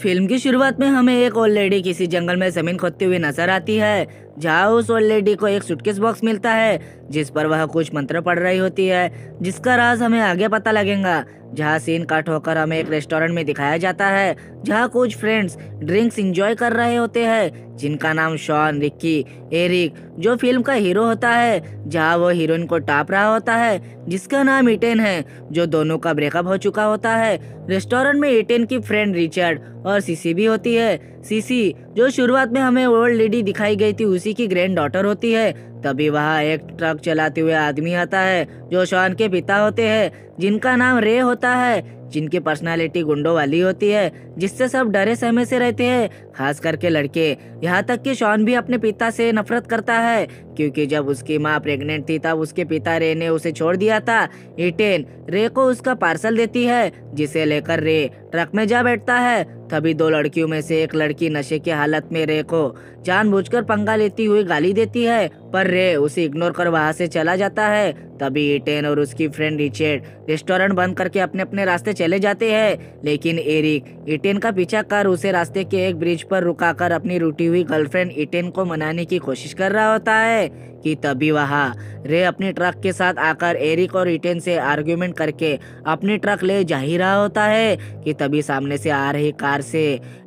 film की शुरुआत में हमें एक ओल्ड लेडी किसी जंगल में जमीन खोदती हुई नजर आती है जहाँ उस ओल्ड लेडी को एक सुटकेस बॉक्स मिलता है जिस पर वह कुछ मंत्र पढ़ रही होती है जिसका राज हमें आगे पता लगेगा जहाँ सीन कट होकर हमें एक रेस्टोरेंट में दिखाया जाता है जहाँ कुछ फ्रेंड्स ड्रिंक्स इंजॉय कर रहे होते हैं जिनका नाम शॉन रिक्की एरिक जो फिल्म का हीरो होता है जहाँ वो हीरोइन को टाप रहा होता है जिसका नाम इटेन है जो दोनों का ब्रेकअप हो चुका होता है रेस्टोरेंट में इटेन की फ्रेंड रिचर्ड और सीसी भी होती है सीसी जो शुरुआत में हमें ओल्ड लेडी दिखाई गई थी उसी की ग्रैंड डॉटर होती है तभी वहाँ एक ट्रक चलाते हुए आदमी आता है जो शॉन के पिता होते हैं जिनका नाम रे होता है जिनकी पर्सनालिटी गुंडों वाली होती है जिससे सब डरे सहमे से रहते हैं खास करके लड़के यहाँ तक कि शॉन भी अपने पिता से नफरत करता है क्योंकि जब उसकी माँ प्रेग्नेंट थी तब उसके पिता रे ने उसे छोड़ दिया था इटेन रे को उसका पार्सल देती है जिसे लेकर रे ट्रक में जा बैठता है तभी दो लड़कियों में से एक लड़की नशे की हालत में रे को जानबूझकर पंगा लेती हुई गाली देती है पर रे उसे इग्नोर कर वहाँ से चला जाता है तभी इटेन और उसकी फ्रेंड रिचर्ड रेस्टोरेंट बंद करके अपने अपने रास्ते चले जाते हैं लेकिन एरिक इटेन का पीछा कर उसे रास्ते के एक ब्रिज पर रुकाकर अपनी रुटी हुई गर्लफ्रेंड इटेन को मनाने की कोशिश कर रहा होता है कि तभी वहाँ रे अपने ट्रक के साथ आकर एरिक और इटेन से आर्ग्यूमेंट करके अपनी ट्रक ले जा ही रहा होता है कि तभी सामने से आ रही कार से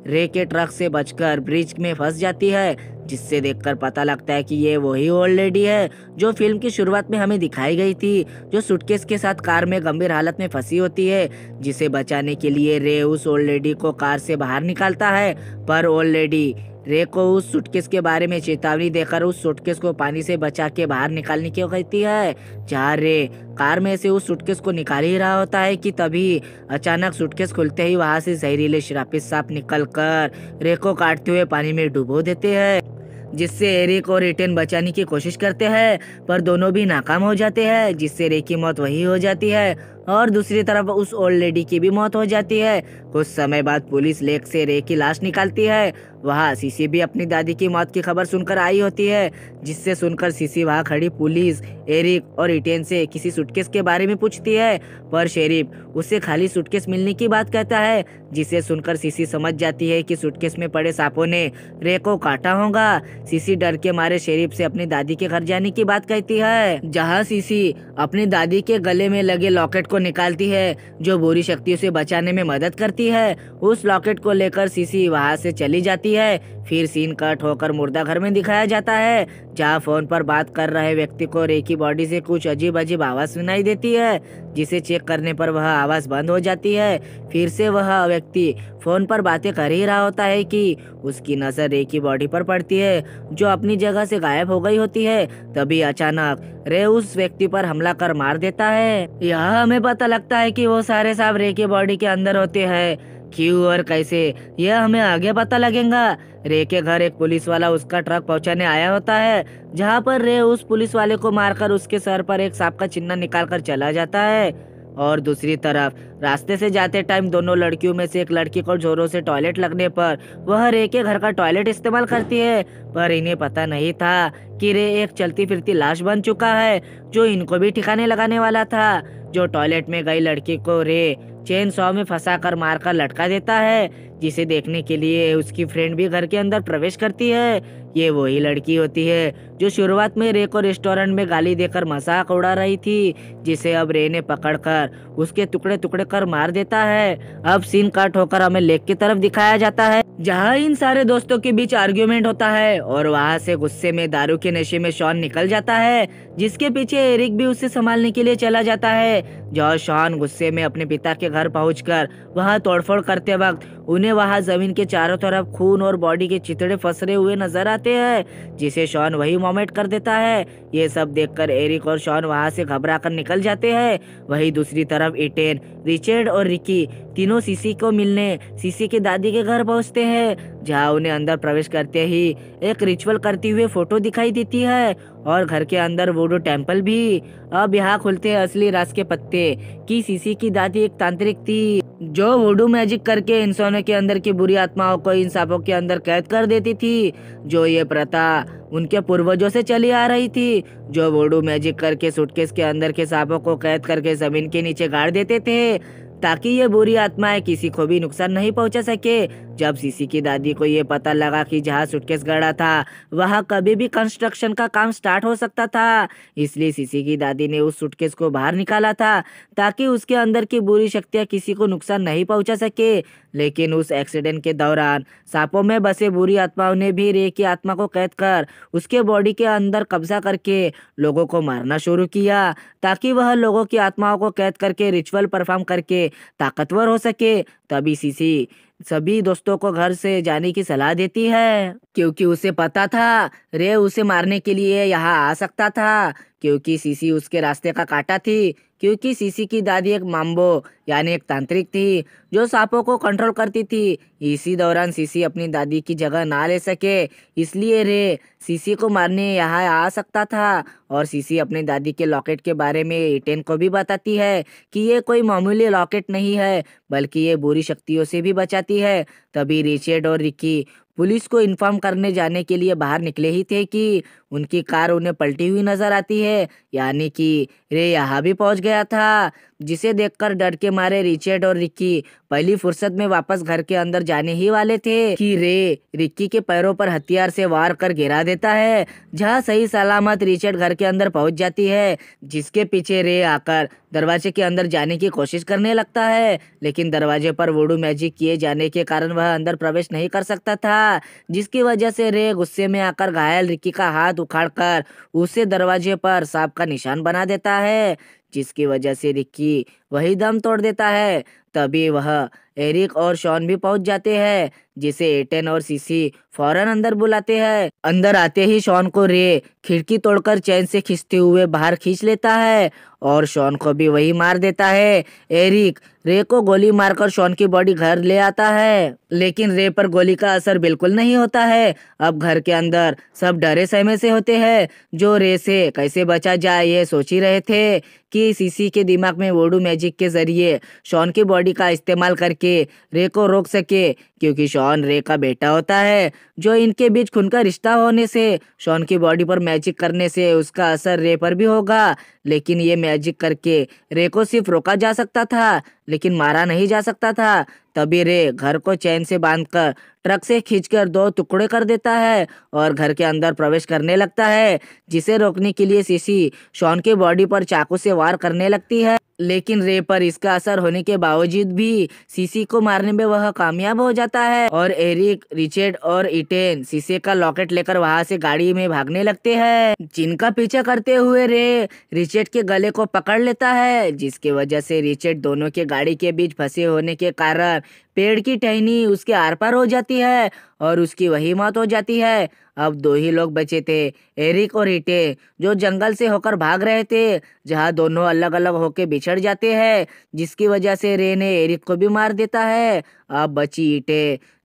रे के ट्रक से बचकर ब्रिज में फंस जाती है जिससे देखकर पता लगता है कि ये वही ओल्ड लेडी है जो फिल्म की शुरुआत में हमें दिखाई गई थी जो सुटकेस के साथ कार में गंभीर हालत में फंसी होती है जिसे बचाने के लिए रे उस ओल्ड लेडी को कार से बाहर निकालता है पर ओल्ड लेडी रे को उस सूटकेस के बारे में चेतावनी देकर उस सुटकेस को पानी से बचा के बाहर निकालने की कहती है जहाँ रे कार में से उस सुटकेस को निकाल ही रहा होता है कि तभी अचानक सुटकेस खुलते ही वहाँ से जहरीले शराबी सांप निकल कर रे को काटते हुए पानी में डुबो देते हैं जिससे एरिक और रिटेन बचाने की कोशिश करते हैं पर दोनों भी नाकाम हो जाते हैं जिससे रे की मौत वही हो जाती है और दूसरी तरफ उस ओल्ड लेडी की भी मौत हो जाती है कुछ समय बाद पुलिस लेक से रे की लाश निकालती है वहाँ सीसी भी अपनी दादी की मौत की खबर सुनकर आई होती है जिससे सुनकर सीसी वहाँ खड़ी पुलिस एरिक और इटेन से किसी सुटकेस के बारे में पूछती है पर शेरिफ उसे खाली सुटकेस मिलने की बात कहता है जिसे सुनकर सीसी समझ जाती है कि सुटकेस में पड़े सांपों ने रे को काटा होगा सीसी डर के मारे शेरिफ से अपनी दादी के घर जाने की बात कहती है जहाँ सीसी अपनी दादी के गले में लगे लॉकेट को निकालती है जो बुरी शक्तियों से बचाने में मदद करती है उस लॉकेट को लेकर सीसी वहाँ से चली जाती है फिर सीन कट होकर मुर्दा घर में दिखाया जाता है जहाँ फोन पर बात कर रहे व्यक्ति को रेकी बॉडी से कुछ अजीब अजीब आवाज़ सुनाई देती है जिसे चेक करने पर वह आवाज़ बंद हो जाती है फिर से वह व्यक्ति फोन पर बातें कर ही रहा होता है कि उसकी नज़र रेकी बॉडी पर पड़ती है जो अपनी जगह से गायब हो गई होती है तभी अचानक रे उस व्यक्ति पर हमला कर मार देता है यह हमें पता लगता है कि वो सारे सांप रे के बॉडी के अंदर होते हैं क्यों और कैसे यह हमें आगे पता लगेगा रे के घर एक पुलिस वाला उसका ट्रक पहुंचाने आया होता है जहाँ पर रे उस पुलिस वाले को मारकर उसके सर पर एक सांप का चिन्ह निकाल कर चला जाता है और दूसरी तरफ रास्ते से जाते टाइम दोनों लड़कियों में से एक लड़की को जोरों से टॉयलेट लगने पर वह रे के घर का टॉयलेट इस्तेमाल करती है पर इन्हें पता नहीं था कि रे एक चलती फिरती लाश बन चुका है जो इनको भी ठिकाने लगाने वाला था जो टॉयलेट में गई लड़की को रे चेन सौ में फंसा कर मारकर लटका देता है जिसे देखने के लिए उसकी फ्रेंड भी घर के अंदर प्रवेश करती है ये वही लड़की होती है जो शुरुआत में रे को रेस्टोरेंट में गाली देकर मजाक उड़ा रही थी जिसे अब रे ने पकड़कर उसके टुकड़े टुकड़े कर मार देता है अब सीन कट होकर हमें लेक की तरफ दिखाया जाता है जहाँ इन सारे दोस्तों के बीच आर्ग्यूमेंट होता है और वहाँ से गुस्से में दारू के नशे में शॉन निकल जाता है जिसके पीछे एरिक भी उसे संभालने के लिए चला जाता है जहाँ शॉन गुस्से में अपने पिता के घर कर वहाँ तोड़फोड़ करते वक्त उन्हें वहां जमीन के चारों तरफ खून और बॉडी के चितड़े फसरे हुए नजर आते हैं जिसे शॉन वही मोमेंट कर देता है ये सब देखकर एरिक और शॉन वहां से घबरा कर निकल जाते हैं वही दूसरी तरफ इटेन रिचर्ड और रिकी तीनों सीसी को मिलने सीसी के दादी के घर पहुंचते हैं जहां उन्हें अंदर प्रवेश करते ही एक रिचुअल करती हुए फोटो दिखाई देती है और घर के अंदर वोडो टेम्पल भी अब यहाँ खुलते हैं असली रास के पत्ते कि सीसी की दादी एक तांत्रिक थी जो वुडू मैजिक करके इंसानों के अंदर की बुरी आत्माओं को इन सांपों के अंदर कैद कर देती थी जो ये प्रथा उनके पूर्वजों से चली आ रही थी जो वुडू मैजिक करके सूटकेस के अंदर के सांपों को कैद करके जमीन के नीचे गाड़ देते थे ताकि ये बुरी आत्माएं किसी को भी नुकसान नहीं पहुंचा सके जब सीसी की दादी को ये पता लगा कि जहाँ सुटकेस गड़ा था वहाँ कभी भी कंस्ट्रक्शन का काम स्टार्ट हो सकता था इसलिए सीसी की दादी ने उस सुटकेस को बाहर निकाला था ताकि उसके अंदर की बुरी शक्तियाँ किसी को नुकसान नहीं पहुँचा सके लेकिन उस एक्सीडेंट के दौरान सांपों में बसे बुरी आत्माओं ने भी रे की आत्मा को कैद कर उसके बॉडी के अंदर कब्जा करके लोगों को मारना शुरू किया ताकि वह लोगों की आत्माओं को कैद करके रिचुअल परफॉर्म करके ताकतवर हो सके तभी सीसी सभी दोस्तों को घर से जाने की सलाह देती है क्योंकि उसे पता था रे उसे मारने के लिए यहाँ आ सकता था क्योंकि सीसी उसके रास्ते का काटा थी क्योंकि सीसी की दादी एक माम्बो यानी एक तांत्रिक थी जो सांपों को कंट्रोल करती थी इसी दौरान सीसी अपनी दादी की जगह ना ले सके इसलिए रे सीसी को मारने यहाँ आ सकता था और सीसी अपनी दादी के लॉकेट के बारे में एटेन को भी बताती है कि ये कोई मामूली लॉकेट नहीं है बल्कि ये बुरी शक्तियों से भी बचाती है तभी रिचर्ड और रिकी पुलिस को इन्फॉर्म करने जाने के लिए बाहर निकले ही थे कि उनकी कार उन्हें पलटी हुई नजर आती है यानी कि रे यहाँ भी पहुंच गया था जिसे देखकर डर के मारे रिचर्ड और रिक्की पहली फुर्सत में वापस घर के अंदर जाने ही वाले थे कि रे रिक्की के पैरों पर हथियार से वार कर गिरा देता है जहां सही सलामत रिचर्ड घर के अंदर पहुंच जाती है जिसके पीछे रे आकर दरवाजे के अंदर जाने की कोशिश करने लगता है लेकिन दरवाजे पर वोडू मैजिक किए जाने के कारण वह अंदर प्रवेश नहीं कर सकता था जिसकी वजह से रे गुस्से में आकर घायल रिक्की का हाथ कर उसे दरवाजे पर सांप का निशान बना देता है जिसकी वजह से रिक्की वही दम तोड़ देता है तभी वह एरिक और शॉन भी पहुंच जाते हैं जिसे एटेन और सीसी फौरन अंदर बुलाते हैं अंदर आते ही शॉन को रे खिड़की तोड़कर चैन से खींचते हुए बाहर खींच लेता है और शॉन को भी वही मार देता है एरिक रे को गोली मारकर शॉन की बॉडी घर ले आता है लेकिन रे पर गोली का असर बिल्कुल नहीं होता है अब घर के अंदर सब डरे सहमे से होते हैं जो रे से कैसे बचा जाए ये सोच ही रहे थे कि सीसी के दिमाग में वोडू मैजिक के जरिए शॉन की बॉडी का इस्तेमाल करके रेको रोक सके क्योंकि शॉन रे का बेटा होता है जो इनके बीच खून का रिश्ता होने से शॉन की बॉडी पर मैजिक करने से उसका असर रे पर भी होगा लेकिन ये मैजिक करके रे को सिर्फ रोका जा सकता था लेकिन मारा नहीं जा सकता था तभी रे घर को चैन से बांधकर ट्रक से खींचकर दो टुकड़े कर देता है और घर के अंदर प्रवेश करने लगता है जिसे रोकने के लिए सीसी शॉन के बॉडी पर चाकू से वार करने लगती है लेकिन रे पर इसका असर होने के बावजूद भी सीसी को मारने में वह कामयाब हो जाता जाता है और एरिक रिचर्ड और इटेन शीशे का लॉकेट लेकर वहाँ से गाड़ी में भागने लगते हैं जिनका पीछा करते हुए रे रिचर्ड के गले को पकड़ लेता है जिसकी वजह से रिचर्ड दोनों के गाड़ी के बीच फंसे होने के कारण पेड़ की टहनी उसके आर पार हो जाती है और उसकी वही मौत हो जाती है अब दो ही लोग बचे थे एरिक और ईटे जो जंगल से होकर भाग रहे थे जहाँ दोनों अलग अलग होकर बिछड़ जाते हैं जिसकी वजह से रे ने एरिक को भी मार देता है अब बची ईटे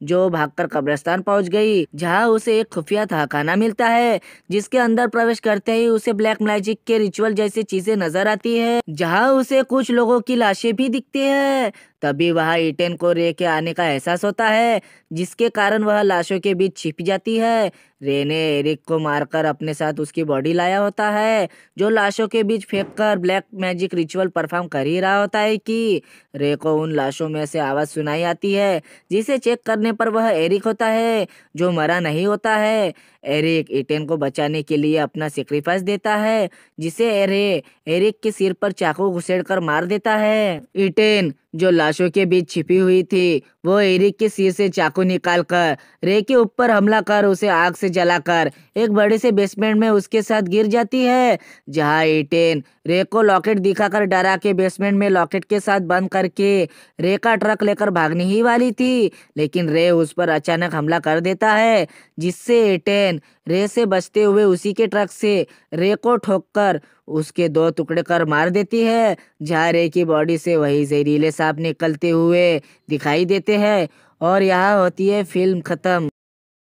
जो भागकर कब्रिस्तान पहुंच गई जहां उसे एक खुफिया थाखाना मिलता है जिसके अंदर प्रवेश करते ही उसे ब्लैक मैजिक के रिचुअल जैसी चीजें नजर आती है जहां उसे कुछ लोगों की लाशें भी दिखती है तभी वहां इटेन को रे के आने का एहसास होता है जिसके कारण वह लाशों के बीच छिप जाती है रेने एरिक को मारकर अपने साथ उसकी बॉडी लाया होता है जो लाशों के बीच फेंककर ब्लैक मैजिक रिचुअल परफॉर्म कर ही रहा होता है कि रे को उन लाशों में से आवाज़ सुनाई आती है जिसे चेक करने पर वह एरिक होता है जो मरा नहीं होता है एरिक इटेन को बचाने के लिए अपना सेक्रीफाइस देता है जिसे एरे एरिक के सिर पर चाकू घुसेड़कर मार देता है इटेन जो लाशों के बीच छिपी हुई थी वो एरिक के सिर से चाकू निकालकर रे के ऊपर हमला कर उसे आग से जलाकर एक बड़े से बेसमेंट में उसके साथ गिर जाती है जहां एटेन रे को लॉकेट दिखाकर डरा के बेसमेंट में लॉकेट के साथ बंद करके रे का ट्रक लेकर भागने ही वाली थी लेकिन रे उस पर अचानक हमला कर देता है जिससे एटेन लेकिन रे से बचते हुए उसी के ट्रक से रे को ठोककर उसके दो टुकड़े कर मार देती है जहाँ रे की बॉडी से वही जहरीले सांप निकलते हुए दिखाई देते हैं और यह होती है फिल्म ख़त्म